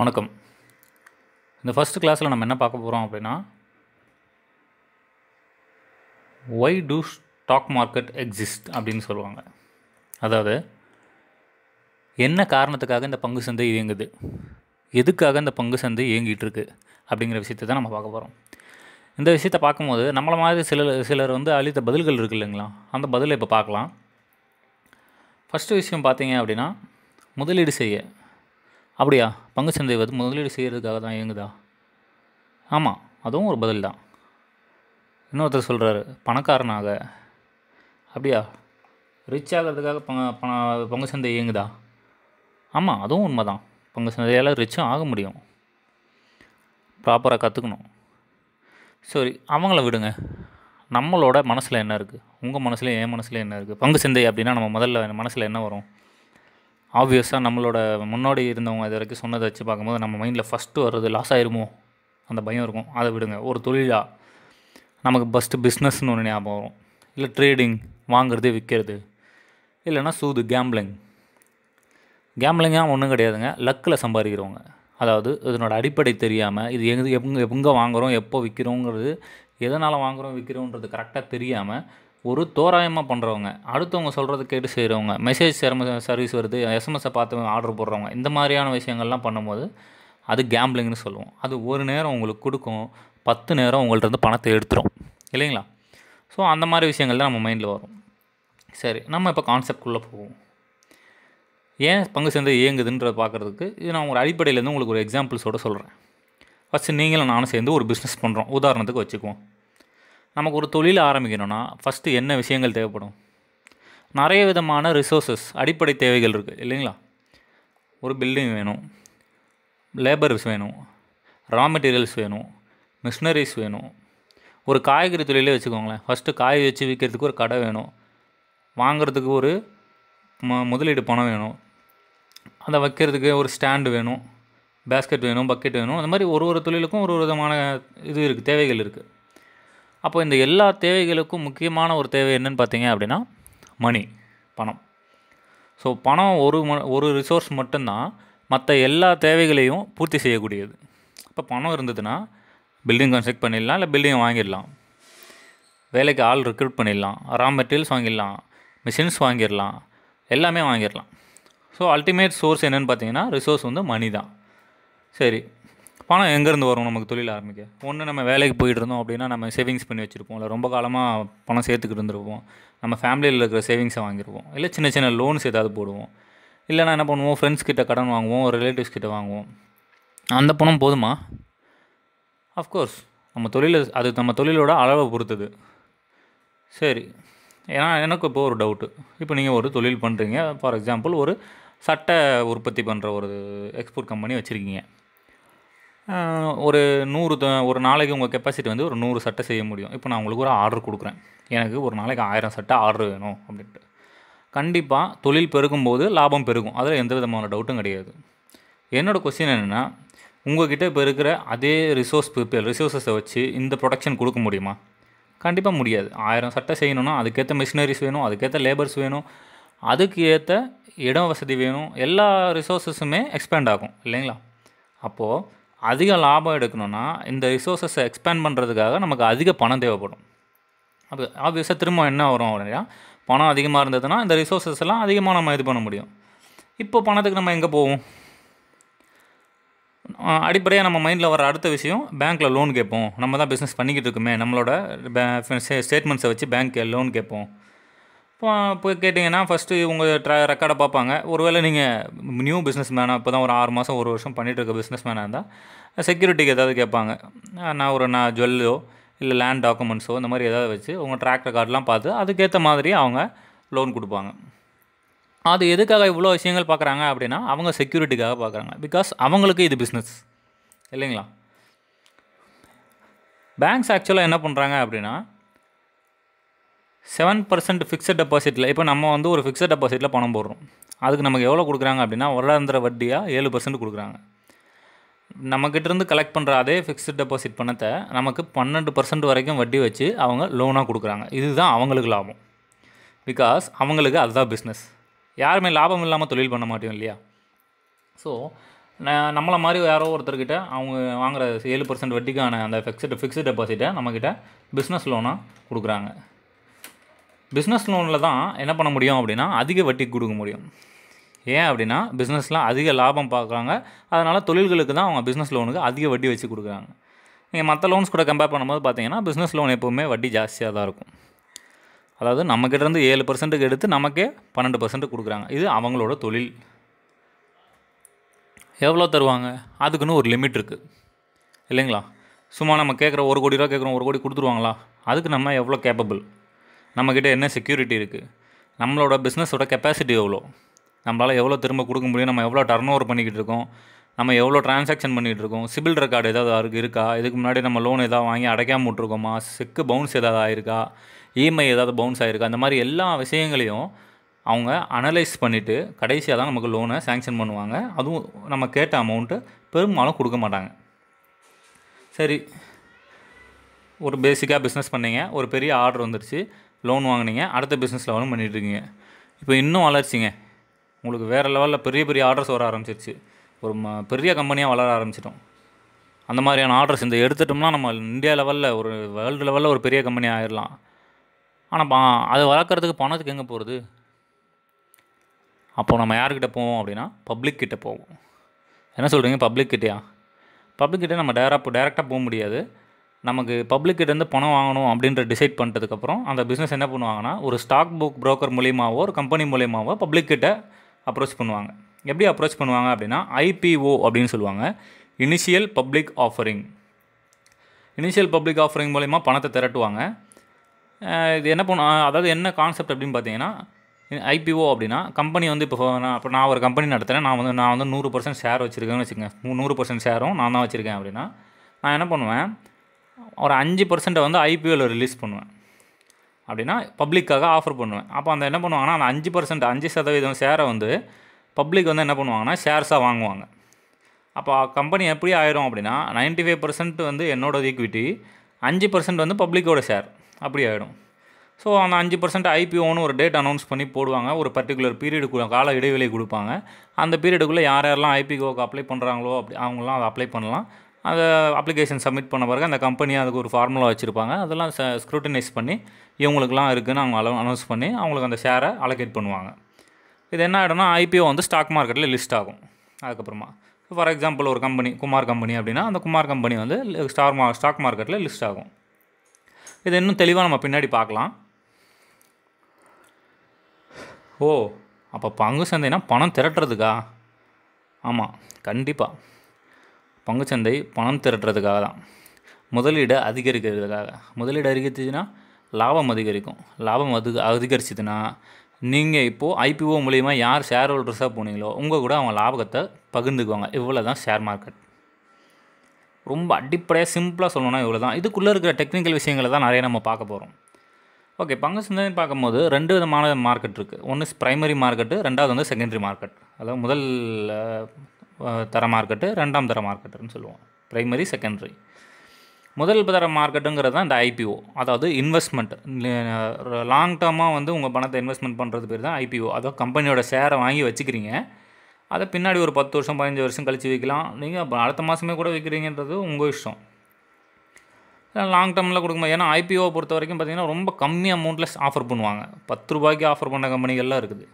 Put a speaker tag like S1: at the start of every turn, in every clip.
S1: வணக்கம் இந்த ஃபஸ்ட் கிளாஸில் நம்ம என்ன பார்க்க போகிறோம் அப்படின்னா why do stock market exist அப்படின்னு சொல்லுவாங்க அதாவது என்ன காரணத்துக்காக இந்த பங்கு சந்தை இயங்குது எதுக்காக இந்த பங்கு சந்தை இயங்கிட்டு இருக்கு அப்படிங்கிற விஷயத்தை தான் நம்ம பார்க்க போகிறோம் இந்த விஷயத்த பார்க்கும்போது நம்மளை மாதிரி சில சிலர் வந்து அளித்த பதில்கள் இருக்கு இல்லைங்களா அந்த பதிலை இப்போ பார்க்கலாம் ஃபஸ்ட்டு விஷயம் பார்த்தீங்க அப்படின்னா முதலீடு செய்ய அப்படியா பங்கு சந்தை வந்து முதலீடு செய்கிறதுக்காக தான் இயங்குதா ஆமாம் அதுவும் ஒரு பதில் தான் இன்னொருத்தர் சொல்கிறாரு பணக்காரனாக அப்படியா ரிச் ஆகிறதுக்காக பங்க பண பங்கு சந்தை இயங்குதா ஆமாம் அதுவும் உண்மை தான் பங்கு சந்தையால் ரிச்சும் ஆக முடியும் ப்ராப்பராக கற்றுக்கணும் சரி அவங்கள விடுங்க நம்மளோட மனசில் என்ன இருக்குது உங்கள் மனசில் என் மனசில் என்ன இருக்குது பங்கு சந்தை அப்படின்னா நம்ம முதல்ல மனசில் என்ன வரும் ஆப்வியஸாக நம்மளோட முன்னாடி இருந்தவங்க இது வரைக்கும் சொன்னதை வச்சு பார்க்கும்போது நம்ம மைண்டில் ஃபஸ்ட்டு வர்றது லாஸ் ஆயிருமோ அந்த பயம் இருக்கும் அதை விடுங்க ஒரு தொழிலாக நமக்கு ஃபஸ்ட்டு பிஸ்னஸ்னு ஒன்று ஞாபகம் வரும் இல்லை ட்ரேடிங் வாங்குறது விற்கிறது இல்லைனா சூது கேம்லிங் கேம்லிங்காக ஒன்றும் கிடையாதுங்க லக்கில் சம்பாதிக்கிறவங்க அதாவது இதனோட அடிப்படை தெரியாமல் இது எங்கே எங்கே எங்கே வாங்குகிறோம் எப்போ விற்கிறோங்கிறது எதனால் வாங்குகிறோம் விற்கிறோன்றது கரெக்டாக தெரியாமல் ஒரு தோராயமாக பண்ணுறவங்க அடுத்தவங்க சொல்கிறது கேட்டு செய்கிறவங்க மெசேஜ் சர்வீஸ் வருது எஸ்எம்எஸ்ஸை பார்த்து ஆர்டர் போடுறவங்க இந்த மாதிரியான விஷயங்கள்லாம் பண்ணும்போது அது கேம்பிளிங்னு சொல்லுவோம் அது ஒரு நேரம் உங்களுக்கு கொடுக்கும் பத்து நேரம் உங்கள்கிட்ட பணத்தை எடுத்துரும் இல்லைங்களா ஸோ அந்த மாதிரி விஷயங்கள் தான் நம்ம மைண்டில் வரும் சரி நம்ம இப்போ கான்செப்ட்குள்ளே போவோம் ஏன் பங்கு சந்தை இயங்குதுன்றதை பார்க்குறதுக்கு இது நான் ஒரு அடிப்படையிலேருந்து உங்களுக்கு ஒரு எக்ஸாம்பிள்ஸோடு சொல்கிறேன் ஃபஸ்ட்டு நீங்களும் நானும் சேர்ந்து ஒரு பிஸ்னஸ் பண்ணுறோம் உதாரணத்துக்கு வச்சுக்குவோம் நமக்கு ஒரு தொழில் ஆரம்பிக்கணும்னா ஃபஸ்ட்டு என்ன விஷயங்கள் தேவைப்படும் நிறைய விதமான ரிசோர்ஸஸ் அடிப்படை தேவைகள் இருக்குது இல்லைங்களா ஒரு பில்டிங் வேணும் லேபர்ஸ் வேணும் ரா மெட்டீரியல்ஸ் வேணும் மிஷினரிஸ் வேணும் ஒரு காய்கறி தொழிலே வச்சுக்கோங்களேன் ஃபஸ்ட்டு காய் வச்சு விற்கிறதுக்கு ஒரு கடை வேணும் வாங்கிறதுக்கு ஒரு ம முதலீடு பணம் வேணும் அதை வைக்கிறதுக்கு ஒரு ஸ்டாண்டு வேணும் பேஸ்கெட் வேணும் பக்கெட் வேணும் அந்த மாதிரி ஒரு ஒரு தொழிலுக்கும் ஒரு விதமான இது இருக்குது தேவைகள் இருக்குது அப்போ இந்த எல்லா தேவைகளுக்கும் முக்கியமான ஒரு தேவை என்னன்னு பார்த்தீங்க அப்படின்னா மணி பணம் ஸோ பணம் ஒரு ம ஒரு ரிசோர்ஸ் மட்டும்தான் மற்ற எல்லா தேவைகளையும் பூர்த்தி செய்யக்கூடியது இப்போ பணம் இருந்ததுன்னா பில்டிங் கன்ஸ்ட்ரக்ட் பண்ணிடலாம் இல்லை பில்டிங் வாங்கிடலாம் வேலைக்கு ஆள் ரெக்ரூட் பண்ணிடலாம் ரா மெட்டீரியல்ஸ் வாங்கிடலாம் மிஷின்ஸ் வாங்கிடலாம் எல்லாமே வாங்கிடலாம் ஸோ அல்டிமேட் சோர்ஸ் என்னென்னு பார்த்தீங்கன்னா ரிசோர்ஸ் வந்து மணி தான் சரி பணம் எங்கேருந்து வரும் நமக்கு தொழில் ஆரம்பிக்க ஒன்று நம்ம வேலைக்கு போயிட்டு இருந்தோம் அப்படின்னா நம்ம சேவிங்ஸ் பண்ணி வச்சுருப்போம் இல்லை ரொம்ப காலமாக பணம் சேர்த்துக்கிட்டு இருந்திருப்போம் நம்ம ஃபேமிலியில் இருக்கிற சேவிங்ஸை வாங்கியிருப்போம் இல்லை சின்ன சின்ன லோன்ஸ் ஏதாவது போடுவோம் இல்லைனா என்ன பண்ணுவோம் ஃப்ரெண்ட்ஸ் கிட்ட கடன் வாங்குவோம் ரிலேட்டிவ்ஸ் கிட்ட வாங்குவோம் அந்த பணம் போதுமா அஃப்கோர்ஸ் நம்ம தொழில் அது நம்ம தொழிலோட அளவை பொறுத்தது சரி ஏன்னா எனக்கு இப்போ ஒரு டவுட்டு இப்போ நீங்கள் ஒரு தொழில் பண்ணுறீங்க ஃபார் எக்ஸாம்பிள் ஒரு சட்டை உற்பத்தி பண்ணுற ஒரு எக்ஸ்போர்ட் கம்பெனி வச்சுருக்கீங்க ஒரு நூறு ஒரு நாளைக்கு உங்கள் கெப்பாசிட்டி வந்து ஒரு நூறு சட்டை செய்ய முடியும் இப்போ நான் உங்களுக்கு ஒரு ஆர்டர் கொடுக்குறேன் எனக்கு ஒரு நாளைக்கு ஆயிரம் சட்டை ஆர்டர் வேணும் அப்படின்ட்டு கண்டிப்பாக தொழில் பெருக்கும் போது லாபம் பெருகும் அதில் எந்த விதமான டவுட்டும் கிடையாது என்னோடய கொஸ்டின் என்னென்னா உங்கள்கிட்ட இப்போ இருக்கிற அதே ரிசோர்ஸ் பீப்பிள் ரிசோர்ஸஸை வச்சு இந்த ப்ரொடக்ஷன் கொடுக்க முடியுமா கண்டிப்பாக முடியாது ஆயிரம் சட்டை செய்யணும்னா அதுக்கேற்ற மிஷினரிஸ் வேணும் அதுக்கேற்ற லேபர்ஸ் வேணும் அதுக்கு ஏற்ற இடம் வசதி வேணும் எல்லா ரிசோர்ஸஸுமே எக்ஸ்பேண்ட் ஆகும் இல்லைங்களா அப்போது அதிக லாபம் எடுக்கணும்னா இந்த ரிசோர்ஸஸை எக்ஸ்பேண்ட் பண்ணுறதுக்காக நமக்கு அதிக பணம் தேவைப்படும் அது ஆப்வியஸாக திரும்ப என்ன வரும் அப்படின்னா பணம் அதிகமாக இருந்ததுன்னா இந்த ரிசோர்ஸஸ் எல்லாம் அதிகமாக நம்ம இது பண்ண முடியும் இப்போ பணத்துக்கு நம்ம எங்கே போவோம் அடிப்படையாக நம்ம மைண்டில் வர அடுத்த விஷயம் பேங்க்கில் லோன் கேட்போம் நம்ம தான் பிஸ்னஸ் பண்ணிக்கிட்டு இருக்குமே நம்மளோட ஸ்டேட்மெண்ட்ஸை வச்சு பேங்க்கு லோன் கேட்போம் போய் கேட்டிங்கன்னா ஃபஸ்ட்டு உங்கள் ட்ர ரெக்கார்டை பார்ப்பாங்க ஒருவேளை நீங்கள் நியூ பிஸ்னஸ் மேனாக இப்போ தான் ஒரு ஆறு மாதம் ஒரு வருஷம் பண்ணிகிட்டு இருக்க பிஸ்னஸ் மேனாக இருந்தால் செக்யூரிட்டிக்கு ஏதாவது கேட்பாங்க நான் ஒரு நான் ஜுவல்லோ இல்லை லேண்ட் டாக்குமெண்ட்ஸோ இந்த மாதிரி ஏதாவது வச்சு உங்கள் ட்ராக் ரெக்கார்டெலாம் பார்த்து அதுக்கேற்ற மாதிரி அவங்க லோன் கொடுப்பாங்க அது எதுக்காக இவ்வளோ விஷயங்கள் பார்க்குறாங்க அப்படின்னா அவங்க செக்யூரிட்டிக்காக பார்க்குறாங்க பிகாஸ் அவங்களுக்கு இது பிஸ்னஸ் இல்லைங்களா பேங்க்ஸ் ஆக்சுவலாக என்ன பண்ணுறாங்க அப்படின்னா செவன் பர்சன்ட் ஃபிக்ஸட் டெபாசிட்டில் இப்போ நம்ம வந்து ஒரு ஃபிக்ஸட் டெபாசிட்டில் பணம் போடுறோம் அதுக்கு நமக்கு எவ்வளோ கொடுக்குறாங்க அப்படின்னா வருடாந்திர வட்டியாக ஏழு பர்சன்ட் கொடுக்குறாங்க நம்மக்கிட்டேருந்து கலெக்ட் பண்ணுற அதே ஃபிக்ஸ்ட் டெபாசிட் பணத்தை நமக்கு பன்னெண்டு பர்சன்ட் வரைக்கும் வட்டி வச்சு அவங்க லோனாக கொடுக்குறாங்க இதுதான் அவங்களுக்கு லாபம் பிகாஸ் அவங்களுக்கு அதுதான் பிஸ்னஸ் யாருமே லாபம் இல்லாமல் தொழில் பண்ண மாட்டோம் இல்லையா ஸோ நம்மளை மாதிரி யாரோ ஒருத்தர்கிட்ட அவங்க வாங்குகிற ஏழு பர்சன்ட் வட்டிக்கான அந்த ஃபிக்ஸ்டு ஃபிக்ஸ்டு டெபாசிட்டை நம்மக்கிட்ட பிஸ்னஸ் லோனாக கொடுக்குறாங்க பிஸ்னஸ் லோனில் தான் என்ன பண்ண முடியும் அப்படின்னா அதிக வட்டி கொடுக்க முடியும் ஏன் அப்படின்னா பிஸ்னஸ்லாம் அதிக லாபம் பார்க்குறாங்க அதனால் தொழில்களுக்கு தான் அவங்க பிஸ்னஸ் லோனுக்கு அதிக வட்டி வச்சு கொடுக்குறாங்க நீங்கள் மற்ற லோன்ஸ் கூட கம்பேர் பண்ணும்போது பார்த்தீங்கன்னா பிஸ்னஸ் லோன் எப்போவுமே வட்டி ஜாஸ்தியாக தான் இருக்கும் அதாவது நம்மக்கிட்டேருந்து ஏழு பர்சன்ட்டுக்கு எடுத்து நமக்கே பன்னெண்டு பர்சன்ட் கொடுக்குறாங்க இது அவங்களோட தொழில் எவ்வளோ தருவாங்க அதுக்குன்னு ஒரு லிமிட் இருக்குது இல்லைங்களா சும்மா நம்ம கேட்குற ஒரு கோடி ரூபா கேட்குறோம் ஒரு கோடி கொடுத்துருவாங்களா அதுக்கு நம்ம எவ்வளோ கேப்பபிள் நம்மக்கிட்ட என்ன செக்யூரிட்டி இருக்குது நம்மளோட பிஸ்னஸோட கெப்பாசிட்டி எவ்வளோ நம்மளால் எவ்வளோ திரும்ப கொடுக்க முடியும் நம்ம எவ்வளோ டர்ன் ஓவர் பண்ணிக்கிட்டு இருக்கோம் நம்ம எவ்வளோ டிரான்சாக்ஷன் பண்ணிகிட்டு இருக்கோம் சிபில் ரெக்கார்டு ஏதாவது இருக்கா இதுக்கு முன்னாடி நம்ம லோன் ஏதாவது வாங்கி அடைக்காம விட்ருக்கோமா செக்கு பவுன்ஸ் ஏதாவது ஆயிருக்கா இஎம்ஐ e ஏதாவது பவுன்ஸ் ஆகிருக்கா அந்த மாதிரி எல்லா விஷயங்களையும் அவங்க அனலைஸ் பண்ணிவிட்டு கடைசியாக தான் நமக்கு லோனை சேங்ஷன் பண்ணுவாங்க அதுவும் நம்ம கேட்ட அமௌண்ட்டு பெரும்பாலும் கொடுக்க மாட்டாங்க சரி ஒரு பேசிக்காக பிஸ்னஸ் பண்ணிங்க ஒரு பெரிய ஆர்டர் வந்துருச்சு லோன் வாங்கினீங்க அடுத்த பிஸ்னஸ் லெவலும் பண்ணிகிட்ருக்கீங்க இப்போ இன்னும் வளர்ச்சிங்க உங்களுக்கு வேறு லெவலில் பெரிய பெரிய ஆர்டர்ஸ் வர ஆரம்பிச்சிருச்சு ஒரு ம பெரிய கம்பெனியாக வளர ஆரம்பிச்சிட்டோம் அந்த மாதிரியான ஆர்டர்ஸ் இந்த எடுத்துட்டோம்னா நம்ம இந்தியா லெவலில் ஒரு வேர்ல்டு லெவலில் ஒரு பெரிய கம்பெனி ஆயிடலாம் ஆனால் அதை வளர்க்குறதுக்கு பணத்துக்கு எங்கே போகிறது அப்போ நம்ம யார்கிட்ட போவோம் அப்படின்னா பப்ளிக் கிட்டே போவோம் என்ன சொல்கிறீங்க பப்ளிக் கிட்டேயா பப்ளிக் கிட்டே நம்ம டேரா டேரெக்டாக போக முடியாது நமக்கு பப்ளிக்கிட்டேருந்து பணம் வாங்கணும் அப்படின்ற டிசைட் பண்ணிட்டதுக்கப்புறம் அந்த பிஸ்னஸ் என்ன பண்ணுவாங்கன்னா ஒரு ஸ்டாக் புக் ப்ரோக்கர் மூலியமாகவோ ஒரு கம்பெனி மூலியமாகவோ பப்ளிக்கிட்ட அப்ரோச் பண்ணுவாங்க எப்படி அப்ரோச் பண்ணுவாங்க அப்படின்னா ஐபிஓ அப்படின்னு சொல்லுவாங்க initial public offering initial public offering மூலிமா பணத்தை திரட்டுவாங்க இது என்ன பண்ண அதாவது என்ன கான்செப்ட் அப்படின்னு பார்த்தீங்கன்னா ஐபிஓ அப்படின்னா கம்பெனி வந்து இப்போ நான் இப்போ நான் ஒரு கம்பெனி நடத்துகிறேன் நான் வந்து நான் வந்து நூறு பர்சன்ட் ஷேர் வச்சுருக்கேன்னு வச்சுக்கேன் நூறு பர்சன்ட் ஷேரும் நான் தான் வச்சுருக்கேன் அப்படின்னா நான் என்ன பண்ணுவேன் ஒரு அஞ்சு பர்சன்ட்டை வந்து ஐபிஎல் ரிலீஸ் பண்ணுவேன் அப்படின்னா பப்ளிக்காக ஆஃபர் பண்ணுவேன் அப்போ அந்த என்ன பண்ணுவாங்கன்னா அந்த அஞ்சு பர்சன்ட் அஞ்சு சதவீதம் ஷேரை வந்து பப்ளிக் வந்து என்ன பண்ணுவாங்கன்னா ஷேர்ஸாக வாங்குவாங்க அப்போ கம்பெனி எப்படி ஆயிரும் அப்படின்னா நைன்ட்டி ஃபைவ் பர்சன்ட் வந்து என்னோடய ஈக்விட்டி அஞ்சு பர்சன்ட் வந்து பப்ளிக்கோட ஷேர் அப்படி ஆகிடும் ஸோ அந்த அஞ்சு பர்சன்ட் ஐபிஓன்னு ஒரு டேட் அனௌன்ஸ் பண்ணி போடுவாங்க ஒரு பர்டிகுலர் பீரியடுக்குள்ள கால இடைவெளி கொடுப்பாங்க அந்த பீரியடுக்குள்ளே யார் யாரெல்லாம் ஐபிஓக்கு அப்ளை பண்ணுறாங்களோ அப்படி அவங்களாம் அதை அப்ளை பண்ணலாம் அந்த அப்ளிகேஷன் சப்மிட் பண்ண பிறகு அந்த கம்பெனியாக அதுக்கு ஒரு ஃபார்முலா வச்சுருப்பாங்க அதெல்லாம் ஸ்க்ரூட்டினைஸ் பண்ணி இவங்களுக்குலாம் இருக்குதுன்னு அவங்க அளவு அனௌன்ஸ் பண்ணி அவங்களுக்கு அந்த ஷேரை அலோகேட் பண்ணுவாங்க இது என்ன ஆகிடும்னா ஐபிஓ வந்து ஸ்டாக் மார்க்கெட்டில் லிஸ்ட் ஆகும் அதுக்கப்புறமா ஃபார் எக்ஸாம்பிள் ஒரு கம்பெனி குமார் கம்பெனி அப்படின்னா அந்த குமார் கம்பெனி வந்து ஸ்டார் மா ஸ்டாக் மார்க்கெட்டில் லிஸ்ட் ஆகும் இது இன்னும் தெளிவாக நம்ம பின்னாடி பார்க்கலாம் ஓ அப்போ பங்கு சந்தைனா பணம் திரட்டுறதுக்கா ஆமாம் கண்டிப்பாக பங்குச்சந்தை பணம் திரட்டுறதுக்காக தான் முதலீடு அதிகரிக்கிறதுக்காக முதலீடு அதிகரிச்சுன்னா லாபம் அதிகரிக்கும் லாபம் அது அதிகரிச்சிதுன்னா நீங்கள் இப்போது ஐபிஓ மூலிமா யார் ஷேர் ஹோல்டர்ஸாக போனீங்களோ உங்கள் கூட அவங்க லாபத்தை பகிர்ந்துக்குவாங்க இவ்வளோ தான் ஷேர் மார்க்கெட் ரொம்ப அடிப்படையாக சிம்பிளாக சொல்லணும்னா இவ்வளோ தான் இதுக்குள்ளே இருக்கிற டெக்னிக்கல் விஷயங்களை தான் நிறைய நம்ம பார்க்க போகிறோம் ஓகே பங்கு சந்தைன்னு பார்க்கும்போது ரெண்டு விதமான மார்க்கெட் இருக்குது ஒன்று ப்ரைமரி மார்க்கெட்டு ரெண்டாவது வந்து செகண்டரி மார்க்கெட் அதாவது முதல் தர மார்க்கெட்டு ரெண்டாம் தர மார்க்கெட்டுன்னு சொல்லுவோம் ப்ரைமரி செகண்டரி முதல் தர மார்க்கெட்டுங்கிறது தான் இந்த ஐபிஓ அதாவது இன்வெஸ்ட்மெண்ட் லாங் டேர்மாக வந்து உங்கள் பணத்தை இன்வெஸ்ட்மெண்ட் பண்ணுறது பேர் தான் ஐபிஓ அதாவது கம்பெனியோட ஷேரை வாங்கி வச்சுக்கிறீங்க அதை பின்னாடி ஒரு பத்து வருஷம் பதினஞ்சு வருஷம் கழித்து விற்கலாம் நீங்கள் அடுத்த மாதமே கூட விற்கிறீங்கன்றது உங்கள் இஷ்டம் லாங் டேர்மில் கொடுக்கும்போது ஏன்னா ஐபிஓ பொறுத்த வரைக்கும் பார்த்திங்கன்னா ரொம்ப கம்மி அமௌண்ட்டில் ஆஃபர் பண்ணுவாங்க பத்து ரூபாய்க்கு ஆஃபர் பண்ண கம்பெனிகள்லாம் இருக்குது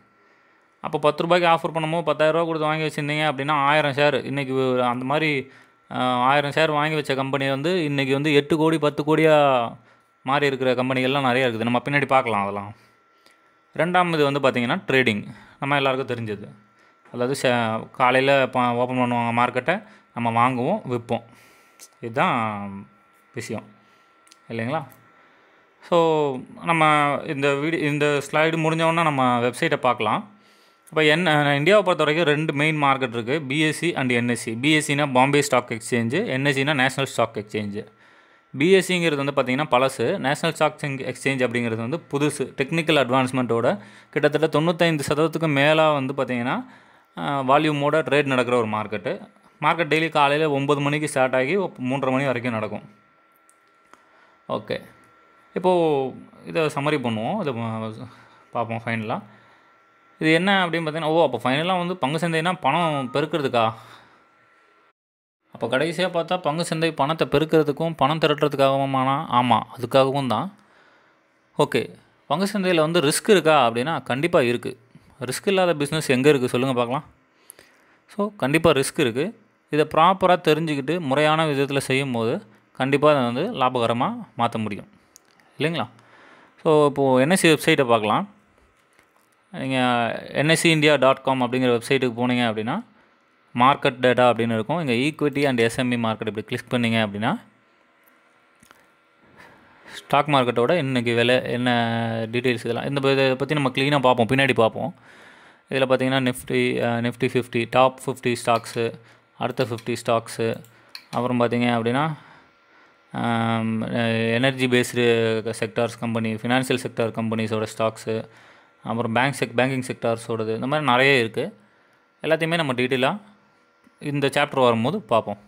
S1: அப்போ பத்து ரூபாய்க்கு ஆஃபர் பண்ணும்போது பத்தாயிரரூபா கொடுத்து வாங்கி வச்சுருந்தீங்க அப்படின்னா ஆயிரம் ஷேர் இன்றைக்கி அந்த மாதிரி ஆயிரம் ஷேர் வாங்கி வச்ச கம்பெனி வந்து இன்றைக்கி வந்து எட்டு கோடி பத்து கோடியாக மாறி இருக்கிற கம்பெனிகள்லாம் நிறையா இருக்குது நம்ம பின்னாடி பார்க்கலாம் அதெல்லாம் ரெண்டாம் இது வந்து பார்த்திங்கன்னா ட்ரேடிங் நம்ம எல்லாருக்கும் தெரிஞ்சது அதாவது ச காலையில் பா ஓப்பன் பண்ணுவாங்க மார்க்கெட்டை நம்ம வாங்குவோம் விற்போம் இதுதான் விஷயம் இல்லைங்களா ஸோ நம்ம இந்த வீடியோ இந்த ஸ்லைடு முடிஞ்சோடனே நம்ம வெப்சைட்டை பார்க்கலாம் இப்போ என் இந்தியாவை பொறுத்த வரைக்கும் ரெண்டு மெயின் மார்க்கெட் இருக்குது பிஎஸ்சி அண்ட் என்எஸ்சி பிஎஸ்சினா பாம்பே ஸ்டாக் எக்ஸ்சேஞ்சு என்எஸ்சினா நேஷனல் ஸ்டாக் எக்ஸ்சேஞ்சு பிஎஸ்சிங்கிறது வந்து பார்த்திங்கன்னா பழசு நேஷனல் ஸ்டாக் எக்ஸ்சேஞ்ச் அப்படிங்கிறது வந்து புதுசு டெக்னிக்கல் அட்வான்ஸ்மெண்ட்டோட கிட்டத்தட்ட தொண்ணூத்தைந்து சதவீதத்துக்கு மேலாக வந்து பார்த்திங்கன்னா வால்யூமோட ட்ரேட் நடக்கிற ஒரு மார்க்கெட்டு மார்க்கெட் டெய்லி காலையில் ஒம்பது மணிக்கு ஸ்டார்ட் ஆகி மூன்றரை மணி வரைக்கும் நடக்கும் ஓகே இப்போது இதை சம்மரி பண்ணுவோம் இதை பார்ப்போம் ஃபைனலாக இது என்ன அப்படின்னு பார்த்தீங்கன்னா ஓ அப்போ ஃபைனலாக வந்து பங்கு சந்தைனா பணம் பெருக்கிறதுக்கா அப்போ கடைசியாக பார்த்தா பங்கு சந்தை பணத்தை பெருக்கிறதுக்கும் பணம் திரட்டுறதுக்காகவும் ஆனால் ஆமாம் அதுக்காகவும் தான் ஓகே பங்கு சந்தையில் வந்து ரிஸ்க் இருக்கா அப்படின்னா கண்டிப்பாக இருக்குது ரிஸ்க் இல்லாத பிஸ்னஸ் எங்கே இருக்குது சொல்லுங்கள் பார்க்கலாம் ஸோ கண்டிப்பாக ரிஸ்க் இருக்குது இதை ப்ராப்பராக தெரிஞ்சுக்கிட்டு முறையான விதத்தில் செய்யும் போது கண்டிப்பாக அதை வந்து லாபகரமாக மாற்ற முடியும் இல்லைங்களா ஸோ இப்போது என்எஸ்சி வெப்சைட்டை பார்க்கலாம் நீங்கள் என்எஸ்சி இந்தியா டாட் காம் அப்படிங்கிற வெப்சைட்டுக்கு போனீங்க அப்படின்னா மார்க்கெட் டேட்டா அப்படின்னு இருக்கும் இங்கே ஈக்விட்டி அண்ட் எஸ்எம்இ மார்க்கெட் இப்படி கிளிக் பண்ணிங்க அப்படின்னா ஸ்டாக் மார்க்கெட்டோட இன்றைக்கி விலை என்ன டீட்டெயில்ஸ் இதெல்லாம் இந்த இதை பற்றி நம்ம க்ளீனாக பார்ப்போம் பின்னாடி பார்ப்போம் இதில் பார்த்திங்கன்னா Nifty Nifty fifty top fifty stocks அடுத்த ஃபிஃப்டி ஸ்டாக்ஸு அப்புறம் பார்த்திங்க அப்படின்னா energy based sectors company financial sector கம்பெனிஸோட ஸ்டாக்ஸு அப்புறம் பேங்க் செக் பேங்கிங் செக்டார்ஸோடது இந்த மாதிரி நிறைய இருக்குது எல்லாத்தையுமே நம்ம டீட்டெயிலாக இந்த சாப்டர் வரும்போது பார்ப்போம்